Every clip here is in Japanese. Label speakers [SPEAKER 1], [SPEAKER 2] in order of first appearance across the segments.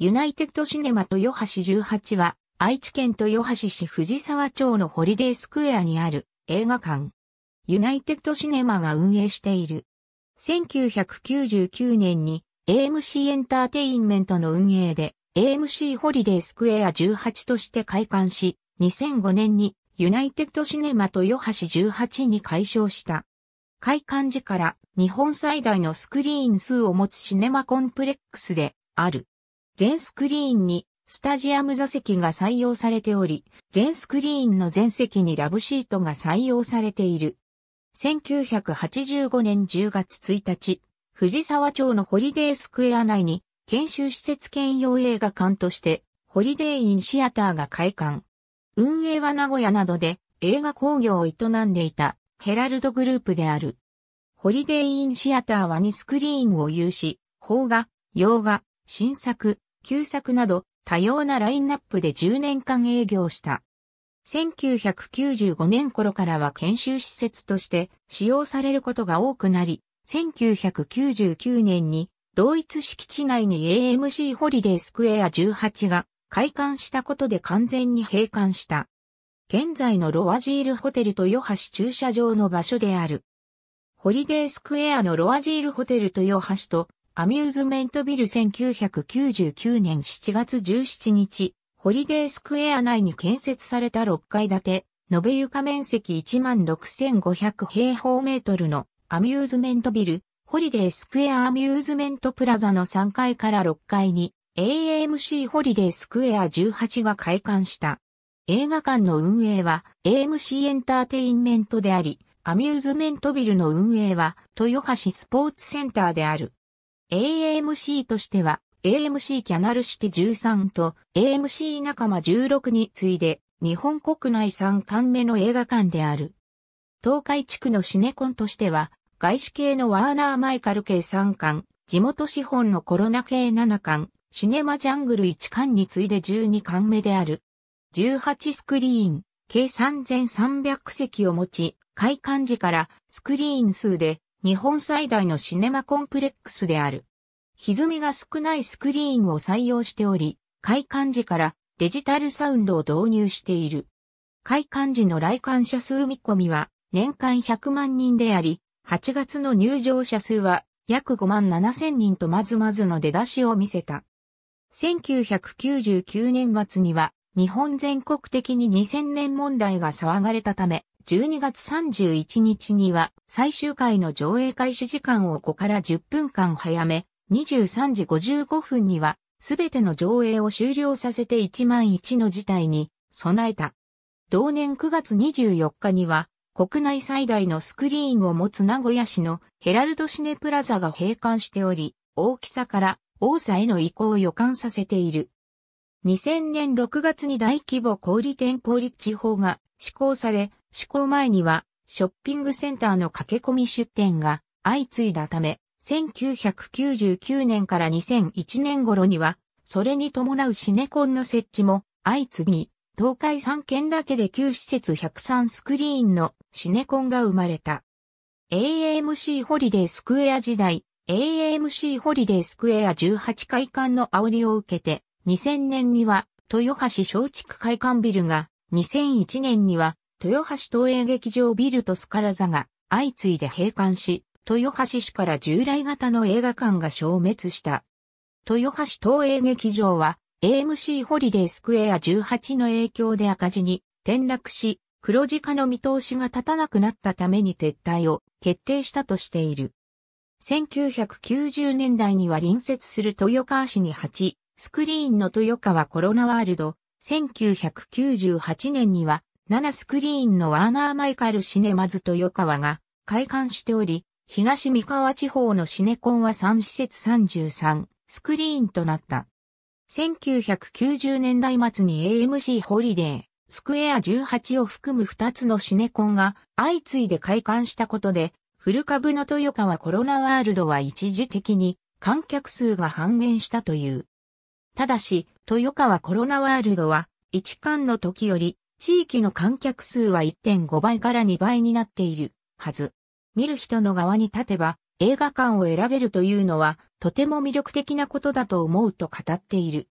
[SPEAKER 1] ユナイテッドシネマ豊橋18は、愛知県豊橋市藤沢町のホリデースクエアにある映画館。ユナイテッドシネマが運営している。1999年に AMC エンターテインメントの運営で AMC ホリデースクエア18として開館し、2005年にユナイテッドシネマ豊橋18に改称した。開館時から日本最大のスクリーン数を持つシネマコンプレックスである。全スクリーンにスタジアム座席が採用されており、全スクリーンの全席にラブシートが採用されている。1985年10月1日、藤沢町のホリデースクエア内に研修施設兼用映画館としてホリデーインシアターが開館。運営は名古屋などで映画工業を営んでいたヘラルドグループである。ホリデーインシアターは2スクリーンを有し、邦画、洋画、新作、旧作など多様なラインナップで10年間営業した。1995年頃からは研修施設として使用されることが多くなり、1999年に同一敷地内に AMC ホリデースクエア18が開館したことで完全に閉館した。現在のロワジールホテルとヨハシ駐車場の場所である。ホリデースクエアのロワジールホテルとヨハシとアミューズメントビル1999年7月17日、ホリデースクエア内に建設された6階建て、延べ床面積16,500平方メートルのアミューズメントビル、ホリデースクエアアミューズメントプラザの3階から6階に AMC ホリデースクエア18が開館した。映画館の運営は AMC エンターテインメントであり、アミューズメントビルの運営は豊橋スポーツセンターである。AMC としては、AMC キャナルシティ13と AMC 仲間16に次いで日本国内3巻目の映画館である。東海地区のシネコンとしては外資系のワーナーマイカル系3巻、地元資本のコロナ系7巻、シネマジャングル1巻に次いで12巻目である。18スクリーン、計3300席を持ち、開館時からスクリーン数で日本最大のシネマコンプレックスである。歪みが少ないスクリーンを採用しており、開館時からデジタルサウンドを導入している。開館時の来館者数見込みは年間100万人であり、8月の入場者数は約5万7千人とまずまずの出だしを見せた。1999年末には日本全国的に2000年問題が騒がれたため、12月31日には最終回の上映開始時間を5から10分間早め、23時55分には、すべての上映を終了させて1万1の事態に備えた。同年9月24日には、国内最大のスクリーンを持つ名古屋市のヘラルドシネプラザが閉館しており、大きさから大佐への移行を予感させている。2000年6月に大規模小売店法立地法が施行され、施行前にはショッピングセンターの駆け込み出店が相次いだため、1999年から2001年頃には、それに伴うシネコンの設置も相次ぎ、東海3県だけで9施設103スクリーンのシネコンが生まれた。AAMC ホリデースクエア時代、AAMC ホリデースクエア18会館の煽りを受けて、2000年には豊橋松竹会館ビルが、2001年には豊橋東映劇場ビルとスカラ座が相次いで閉館し、豊橋市から従来型の映画館が消滅した。豊橋東映劇場は AMC ホリデースクエア18の影響で赤字に転落し、黒字化の見通しが立たなくなったために撤退を決定したとしている。1990年代には隣接する豊川市に8、スクリーンの豊川コロナワールド、1998年には7スクリーンのワーナーマイカルシネマズ豊川が開館しており、東三河地方のシネコンは3施設33スクリーンとなった。1990年代末に AMC ホリデー、スクエア18を含む2つのシネコンが相次いで開館したことで、古株の豊川コロナワールドは一時的に観客数が半減したという。ただし、豊川コロナワールドは、一巻の時より、地域の観客数は1.5倍から2倍になっているはず。見る人の側に立てば映画館を選べるというのはとても魅力的なことだと思うと語っている。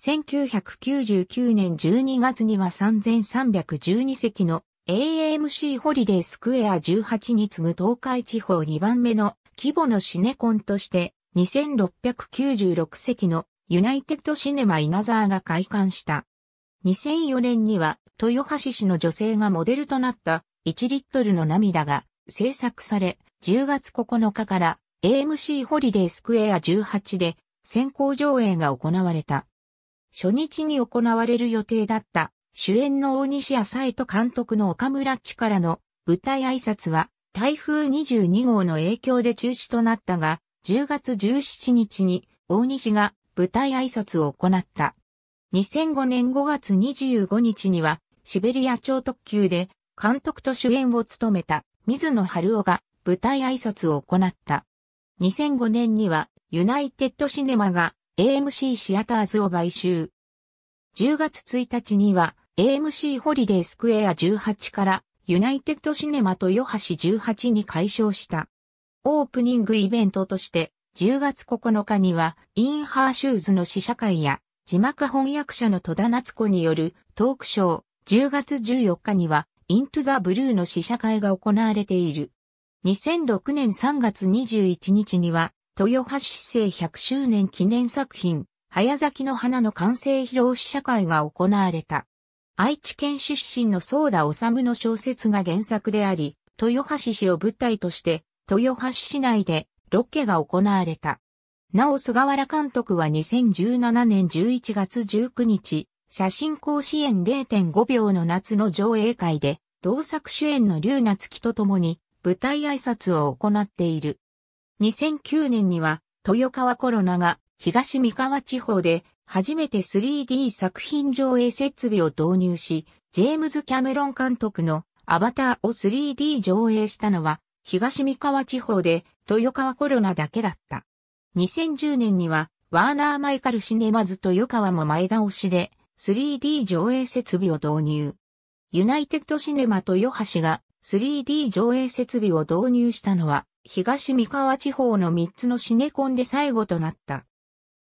[SPEAKER 1] 1999年12月には3312席の AMC ホリデースクエア18に次ぐ東海地方2番目の規模のシネコンとして2696席のユナイテッドシネマイナザーが開館した。2004年には豊橋市の女性がモデルとなった1リットルの涙が制作され、10月9日から AMC ホリデースクエア18で先行上映が行われた。初日に行われる予定だった主演の大西麻江と監督の岡村地からの舞台挨拶は台風22号の影響で中止となったが、10月17日に大西が舞台挨拶を行った。2005年5月25日にはシベリア超特急で監督と主演を務めた水野春夫が舞台挨拶を行った。2005年にはユナイテッドシネマが AMC シアターズを買収。10月1日には AMC ホリデースクエア18からユナイテッドシネマとヨハシ18に解消した。オープニングイベントとして10月9日にはインハーシューズの試写会や字幕翻訳者の戸田夏子によるトークショー、10月14日には into the blue の試写会が行われている。2006年3月21日には、豊橋市政100周年記念作品、早咲きの花の完成披露試写会が行われた。愛知県出身のソーダムの小説が原作であり、豊橋市を舞台として、豊橋市内でロケが行われた。なお菅原監督は2017年11月19日、写真甲子園0.5秒の夏の上映会で、同作主演の龍夏樹と共に舞台挨拶を行っている。2009年には、豊川コロナが東三河地方で初めて 3D 作品上映設備を導入し、ジェームズ・キャメロン監督のアバターを 3D 上映したのは、東三河地方で豊川コロナだけだった。2010年には、ワーナー・マイカル・シネマズ豊川も前倒しで 3D 上映設備を導入。ユナイテッドシネマとヨハシが 3D 上映設備を導入したのは、東三河地方の3つのシネコンで最後となった。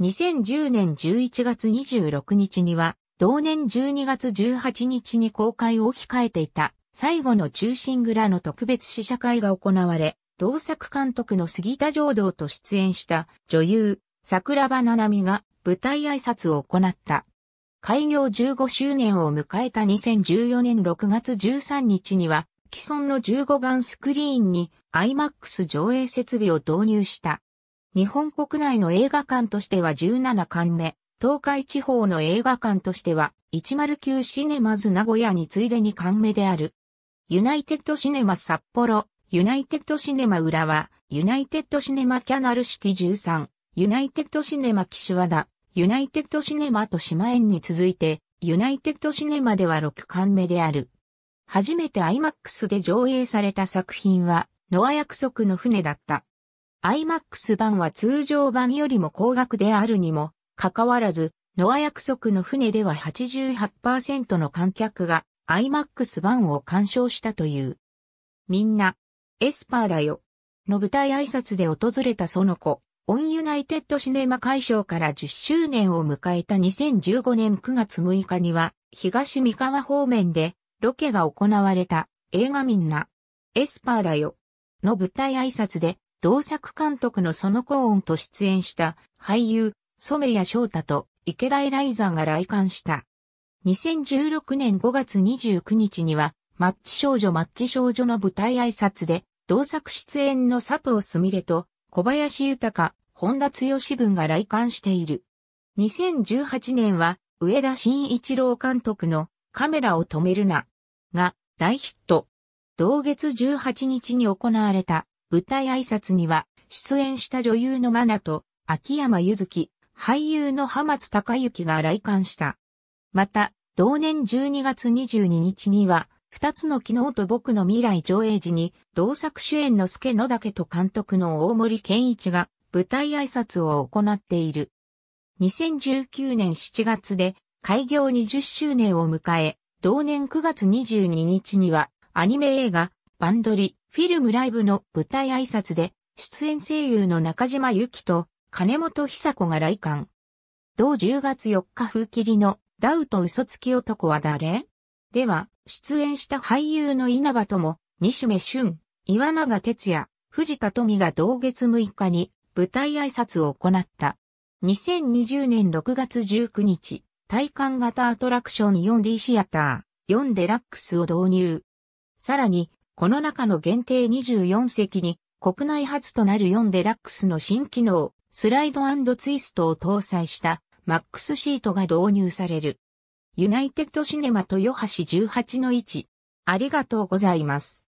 [SPEAKER 1] 2010年11月26日には、同年12月18日に公開を控えていた、最後の中心蔵の特別試写会が行われ、同作監督の杉田浄道と出演した女優、桜庭七海が舞台挨拶を行った。開業15周年を迎えた2014年6月13日には、既存の15番スクリーンに IMAX 上映設備を導入した。日本国内の映画館としては17館目、東海地方の映画館としては109シネマズ名古屋に次いで2館目である。ユナイテッドシネマ札幌、ユナイテッドシネマ浦和、ユナイテッドシネマキャナルシティ13、ユナイテッドシネマ岸和田、ユナイテッドシネマと島園に続いて、ユナイテッドシネマでは6巻目である。初めて IMAX で上映された作品は、ノア約束の船だった。IMAX 版は通常版よりも高額であるにも、かかわらず、ノア約束の船では88%の観客が IMAX 版を鑑賞したという。みんな、エスパーだよ。の舞台挨拶で訪れたその子。オンユナイテッドシネマ会賞から10周年を迎えた2015年9月6日には、東三河方面でロケが行われた映画みんな、エスパーだよ、の舞台挨拶で、同作監督のそのコ音と出演した俳優、染谷翔太と池田エライザーが来館した。2016年5月29日には、マッチ少女マッチ少女の舞台挨拶で、同作出演の佐藤すみれと小林豊、本田剛文が来館している。2018年は、上田慎一郎監督のカメラを止めるな、が大ヒット。同月18日に行われた舞台挨拶には、出演した女優のマナと秋山ゆずき、俳優の浜津隆之が来館した。また、同年12月22日には、二つの昨日と僕の未来上映時に、同作主演の助野岳と監督の大森健一が舞台挨拶を行っている。2019年7月で開業20周年を迎え、同年9月22日にはアニメ映画、バンドリ、フィルムライブの舞台挨拶で、出演声優の中島由紀と金本久子が来館。同10月4日風切りのダウと嘘つき男は誰では、出演した俳優の稲葉とも、西目俊、岩永哲也、藤田富が同月6日に舞台挨拶を行った。2020年6月19日、体感型アトラクション 4D シアター、4デラックスを導入。さらに、この中の限定24席に、国内初となる4デラックスの新機能、スライドツイストを搭載した MAX シートが導入される。ユナイテッドシネマ豊橋18-1。ありがとうございます。